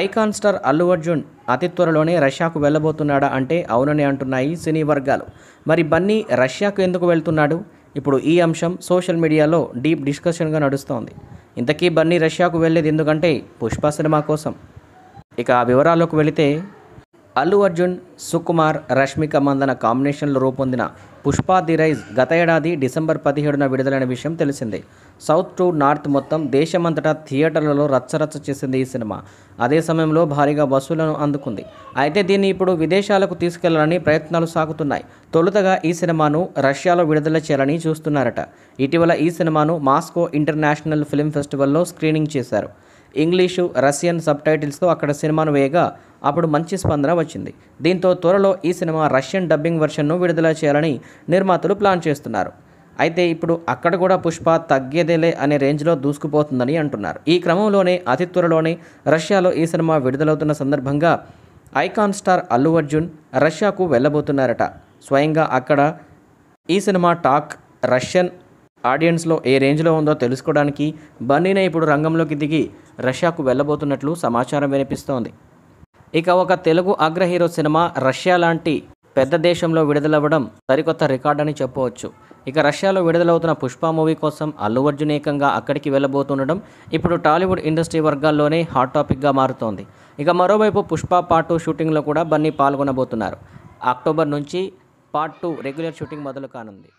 icon star Allu Arjun అతి త్వరలోనే రష్యాకు వెళ్ళబోతున్నాడా అంటే అవునని అంటున్నాయి సినీ వర్గాలు మరి బన్నీ రష్యాకు ఎందుకు వెళ్తున్నాడు ఇప్పుడు ఈ అంశం సోషల్ మీడియాలో డీప్ డిస్కషన్గా నడుస్తోంది ఇంతకీ బన్నీ రష్యాకు వెళ్ళేది ఎందుకంటే పుష్ప సినిమా కోసం ఇక ఆ వివరాల్లోకి వెళితే అల్లు అర్జున్ సుకుమార్ రష్మిక మందన కాంబినేషన్లో రూపొందిన పుష్ప ది రైజ్ గత ఏడాది డిసెంబర్ పదిహేడున విడుదలైన విషయం తెలిసిందే సౌత్ టు నార్త్ మొత్తం దేశమంతటా థియేటర్లలో రచ్చరచ్చ చేసింది ఈ సినిమా అదే సమయంలో భారీగా వసూలను అందుకుంది అయితే దీన్ని ఇప్పుడు విదేశాలకు తీసుకెళ్లాలని ప్రయత్నాలు సాగుతున్నాయి తొలుతగా ఈ సినిమాను రష్యాలో విడుదల చేయాలని చూస్తున్నారట ఇటీవల ఈ సినిమాను మాస్కో ఇంటర్నేషనల్ ఫిల్మ్ ఫెస్టివల్లో స్క్రీనింగ్ చేశారు ఇంగ్లీషు రష్యన్ సబ్ టైటిల్స్తో అక్కడ సినిమాను వేయగా అప్పుడు మంచి స్పందన వచ్చింది దీంతో త్వరలో ఈ సినిమా రష్యన్ డబ్బింగ్ వెర్షన్ను విడుదల చేయాలని నిర్మాతలు ప్లాన్ చేస్తున్నారు అయితే ఇప్పుడు అక్కడ కూడా పుష్ప తగ్గేదేలే అనే రేంజ్లో దూసుకుపోతుందని అంటున్నారు ఈ క్రమంలోనే అతి త్వరలోనే రష్యాలో ఈ సినిమా విడుదలవుతున్న సందర్భంగా ఐకాన్ స్టార్ అల్లు అర్జున్ రష్యాకు వెళ్ళబోతున్నారట స్వయంగా అక్కడ ఈ సినిమా టాక్ రష్యన్ ఆడియన్స్లో ఏ రేంజ్లో ఉందో తెలుసుకోవడానికి బన్నీనే ఇప్పుడు రంగంలోకి దిగి రష్యాకు వెళ్ళబోతున్నట్లు సమాచారం వినిపిస్తోంది ఇక ఒక తెలుగు అగ్ర హీరో సినిమా రష్యా లాంటి పెద్ద దేశంలో విడుదలవ్వడం సరికొత్త రికార్డ్ అని చెప్పవచ్చు ఇక రష్యాలో విడుదలవుతున్న పుష్ప మూవీ కోసం అల్లు అర్జున్ ఏకంగా అక్కడికి వెళ్ళబోతుండడం ఇప్పుడు టాలీవుడ్ ఇండస్ట్రీ వర్గాల్లోనే హాట్ టాపిక్గా మారుతోంది ఇక మరోవైపు పుష్ప పార్ట్ టూ షూటింగ్లో కూడా బన్నీ పాల్గొనబోతున్నారు అక్టోబర్ నుంచి పార్ట్ టూ రెగ్యులర్ షూటింగ్ మొదలు కానుంది